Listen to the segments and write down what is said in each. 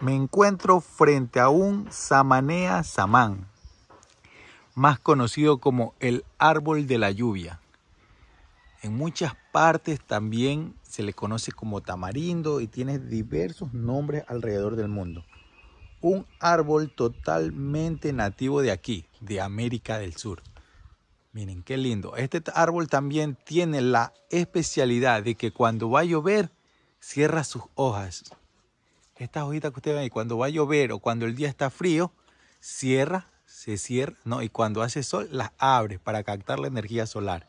me encuentro frente a un Samanea Samán, más conocido como el árbol de la lluvia. En muchas partes también se le conoce como tamarindo y tiene diversos nombres alrededor del mundo. Un árbol totalmente nativo de aquí, de América del Sur. Miren qué lindo. Este árbol también tiene la especialidad de que cuando va a llover, cierra sus hojas estas hojitas que ustedes ven, y cuando va a llover o cuando el día está frío, cierra, se cierra, ¿no? Y cuando hace sol, las abre para captar la energía solar.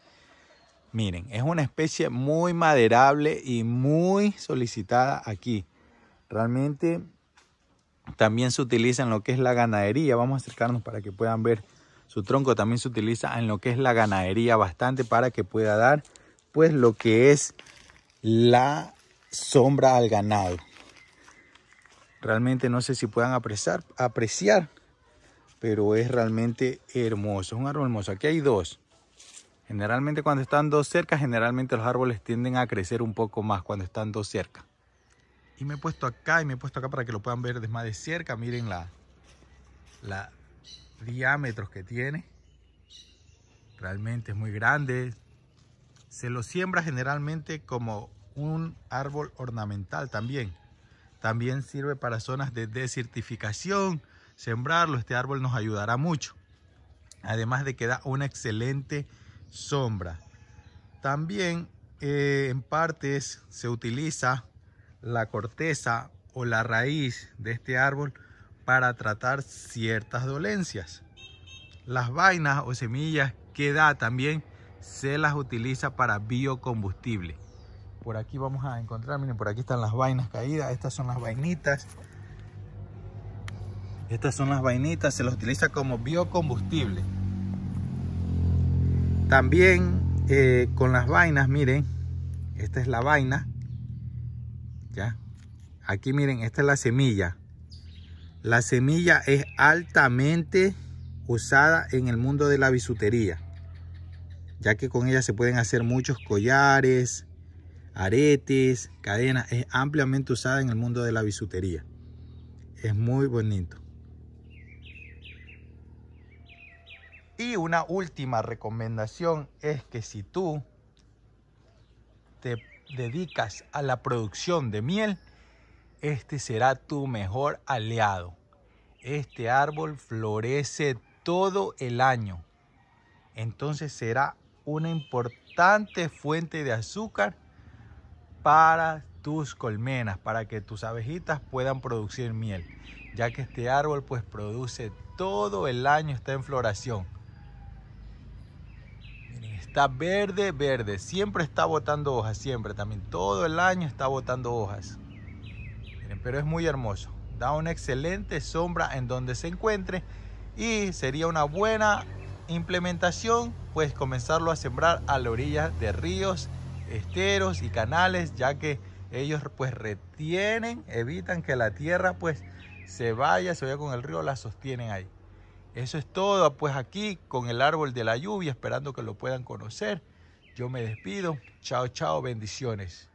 Miren, es una especie muy maderable y muy solicitada aquí. Realmente también se utiliza en lo que es la ganadería. Vamos a acercarnos para que puedan ver. Su tronco también se utiliza en lo que es la ganadería bastante para que pueda dar pues lo que es la sombra al ganado. Realmente no sé si puedan apreciar, apreciar, pero es realmente hermoso. Es un árbol hermoso. Aquí hay dos. Generalmente cuando están dos cerca, generalmente los árboles tienden a crecer un poco más cuando están dos cerca. Y me he puesto acá y me he puesto acá para que lo puedan ver más de cerca. Miren la, la diámetros que tiene. Realmente es muy grande. Se lo siembra generalmente como un árbol ornamental también. También sirve para zonas de desertificación. Sembrarlo, este árbol nos ayudará mucho. Además de que da una excelente sombra. También eh, en partes se utiliza la corteza o la raíz de este árbol para tratar ciertas dolencias. Las vainas o semillas que da también se las utiliza para biocombustible. Por aquí vamos a encontrar, miren, por aquí están las vainas caídas. Estas son las vainitas. Estas son las vainitas, se las utiliza como biocombustible. También eh, con las vainas, miren, esta es la vaina. Ya. Aquí miren, esta es la semilla. La semilla es altamente usada en el mundo de la bisutería, ya que con ella se pueden hacer muchos collares, aretes, cadenas, es ampliamente usada en el mundo de la bisutería. Es muy bonito. Y una última recomendación es que si tú te dedicas a la producción de miel, este será tu mejor aliado. Este árbol florece todo el año. Entonces será una importante fuente de azúcar para tus colmenas, para que tus abejitas puedan producir miel, ya que este árbol pues produce todo el año, está en floración. está verde, verde, siempre está botando hojas, siempre también, todo el año está botando hojas. pero es muy hermoso, da una excelente sombra en donde se encuentre y sería una buena implementación pues comenzarlo a sembrar a la orilla de ríos esteros y canales, ya que ellos pues retienen, evitan que la tierra pues se vaya, se vaya con el río, la sostienen ahí. Eso es todo, pues aquí con el árbol de la lluvia, esperando que lo puedan conocer. Yo me despido. Chao, chao, bendiciones.